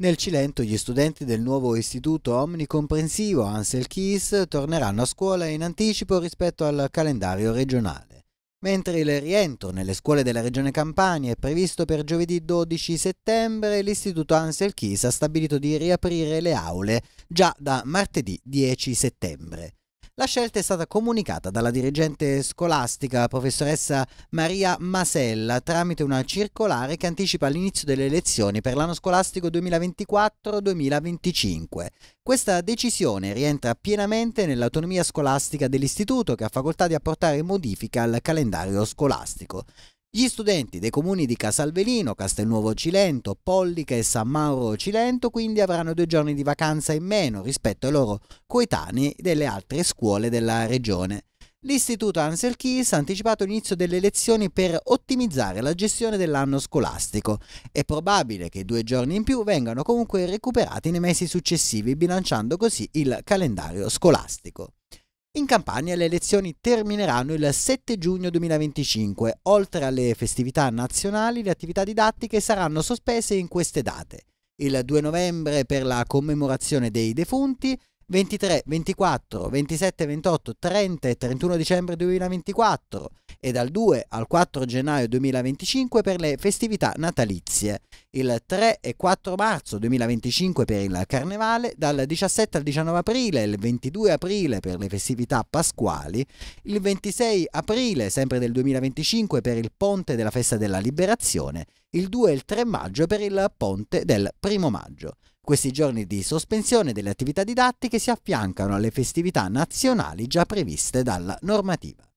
Nel Cilento gli studenti del nuovo istituto omnicomprensivo Ansel Keys torneranno a scuola in anticipo rispetto al calendario regionale, mentre il rientro nelle scuole della regione Campania è previsto per giovedì 12 settembre, l'istituto Ansel Keys ha stabilito di riaprire le aule già da martedì 10 settembre. La scelta è stata comunicata dalla dirigente scolastica, professoressa Maria Masella, tramite una circolare che anticipa l'inizio delle lezioni per l'anno scolastico 2024-2025. Questa decisione rientra pienamente nell'autonomia scolastica dell'istituto che ha facoltà di apportare modifiche al calendario scolastico. Gli studenti dei comuni di Casalvelino, Castelnuovo Cilento, Pollica e San Mauro Cilento quindi avranno due giorni di vacanza in meno rispetto ai loro coetanei delle altre scuole della regione. L'istituto Ansel Keys ha anticipato l'inizio delle lezioni per ottimizzare la gestione dell'anno scolastico. È probabile che due giorni in più vengano comunque recuperati nei mesi successivi, bilanciando così il calendario scolastico. In Campania le elezioni termineranno il 7 giugno 2025. Oltre alle festività nazionali, le attività didattiche saranno sospese in queste date. Il 2 novembre per la commemorazione dei defunti, 23, 24, 27, 28, 30 e 31 dicembre 2024 e dal 2 al 4 gennaio 2025 per le festività natalizie, il 3 e 4 marzo 2025 per il Carnevale, dal 17 al 19 aprile, il 22 aprile per le festività pasquali, il 26 aprile sempre del 2025 per il ponte della festa della liberazione, il 2 e il 3 maggio per il ponte del 1 maggio. Questi giorni di sospensione delle attività didattiche si affiancano alle festività nazionali già previste dalla normativa.